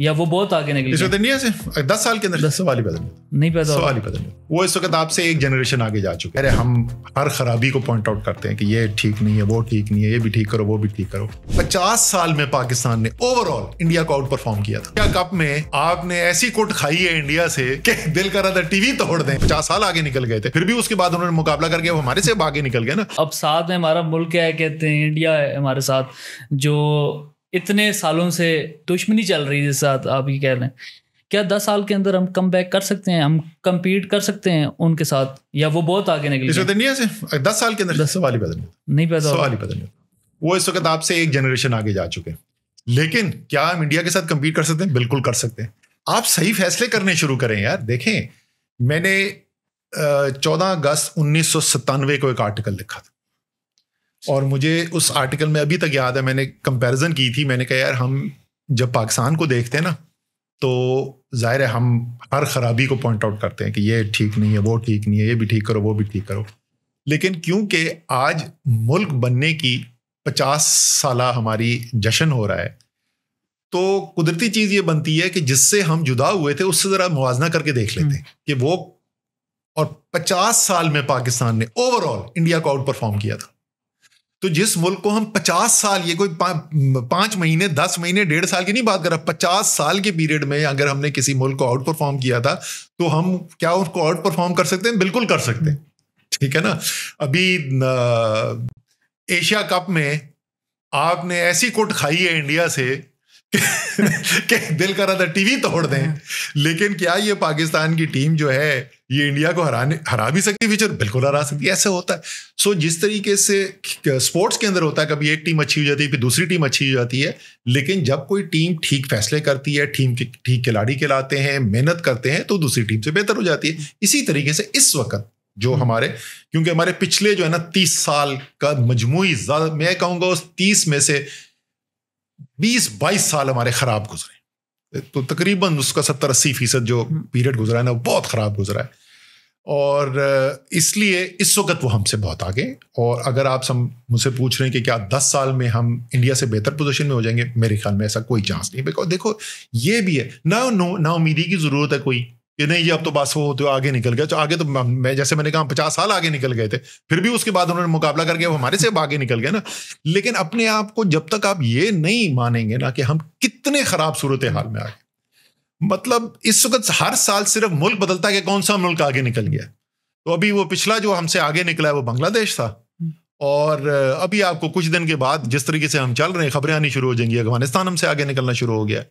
या वो बहुत आगे निकल इस वक्त इंडिया से दस साल के अंदर सवाल ही बदल नहीं पैदा सवाल ही बदल वो इस वक्त आपसे एक जनरेशन आगे जा चुके अरे हम हर खराबी को पॉइंट आउट करते हैं कि ये ठीक नहीं है वो ठीक नहीं है ये भी ठीक करो वो भी ठीक करो पचास साल में पाकिस्तान ने ओवरऑल इंडिया को आउट परफॉर्म किया था क्या कप में आपने ऐसी कुट खाई है इंडिया से कि दिल कर रहा था टीवी तोड़ दें पचास साल आगे निकल गए थे फिर भी उसके बाद उन्होंने मुकाबला करके वो हमारे से आगे निकल गए ना अब साथ में हमारा मुल्क क्या कहते हैं इंडिया है हमारे साथ जो इतने सालों से दुश्मनी चल रही है साथ आप ये कह रहे हैं क्या दस साल के अंदर हम कम बैक कर सकते हैं हम कम्पीट कर सकते हैं उनके साथ या वो बहुत आगे निकले इंडिया से दस साल के अंदर दस सवाल ही पैदा नहीं नहीं पैदा सवाल ही पैदा वो इस वक्त आपसे एक जनरेशन आगे जा चुके हैं लेकिन क्या हम इंडिया के साथ कम्पीट कर सकते हैं बिल्कुल कर सकते हैं आप सही फैसले करने शुरू करें यार देखें मैंने चौदह अगस्त उन्नीस को एक आर्टिकल लिखा था और मुझे उस आर्टिकल में अभी तक याद है मैंने कंपैरिजन की थी मैंने कहा यार हम जब पाकिस्तान को देखते हैं ना तो जाहिर है हम हर खराबी को पॉइंट आउट करते हैं कि ये ठीक नहीं है वो ठीक नहीं है ये भी ठीक करो वो भी ठीक करो लेकिन क्योंकि आज मुल्क बनने की पचास साल हमारी जश्न हो रहा है तो कुदरती चीज़ ये बनती है कि जिससे हम जुदा हुए थे उससे ज़रा मुआजना करके देख लेते हैं हम्म। कि वो और पचास साल में पाकिस्तान ने ओवरऑल इंडिया को आउट परफॉर्म किया था तो जिस मुल्क को हम पचास साल ये कोई पांच महीने दस महीने डेढ़ साल की नहीं बात कर रहा पचास साल के पीरियड में अगर हमने किसी मुल्क को आउट परफॉर्म किया था तो हम क्या उसको आउट परफॉर्म कर सकते हैं बिल्कुल कर सकते हैं ठीक है ना अभी एशिया कप में आपने ऐसी कोट खाई है इंडिया से कि दिल करा था टीवी तोड़ दें हाँ। लेकिन क्या ये पाकिस्तान की टीम जो है ये इंडिया को हराने हरा भी सकती है फ्यूचर बिल्कुल हरा सकती है ऐसे होता है सो so, जिस तरीके से स्पोर्ट्स के अंदर होता है कभी एक टीम अच्छी हो जाती है फिर दूसरी टीम अच्छी हो जाती है लेकिन जब कोई टीम ठीक फैसले करती है टीम के ठीक खिलाड़ी खिलाते हैं मेहनत करते हैं तो दूसरी टीम से बेहतर हो जाती है इसी तरीके से इस वक्त जो हम्म। हमारे क्योंकि हमारे पिछले जो है ना तीस साल का मजमू ज्यादा मैं कहूँगा उस तीस में से बीस बाईस साल हमारे खराब गुजरे तो तकरीबन उसका सत्तर अस्सी फीसद जो पीरियड हम्म। गुजरा है ना बहुत खराब गुजरा है और इसलिए इस वक्त वो हमसे बहुत आगे और अगर आप सब मुझसे पूछ रहे हैं कि क्या दस साल में हम इंडिया से बेहतर पोजीशन में हो जाएंगे मेरे ख्याल में ऐसा कोई चांस नहीं बिकॉज देखो ये भी है ना नो ना उम्मीदी की ज़रूरत है कोई कि नहीं ये अब तो बस वो तो आगे निकल गया तो आगे तो मैं जैसे मैंने कहा पचास साल आगे निकल गए थे फिर भी उसके बाद उन्होंने मुकाबला करके वो हमारे से आगे निकल गए ना लेकिन अपने आप को जब तक आप ये नहीं मानेंगे ना कि हम कितने ख़राब सूरत हाल में आ गए मतलब इस वक्त हर साल सिर्फ मुल्क बदलता है कि कौन सा मुल्क आगे निकल गया तो अभी वो पिछला जो हमसे आगे निकला है वो बांग्लादेश था हम्म। और अभी आपको कुछ दिन के बाद जिस तरीके से हम चल रहे हैं खबरें आनी शुरू हो जाएंगी अफगानिस्तान हमसे आगे निकलना शुरू हो गया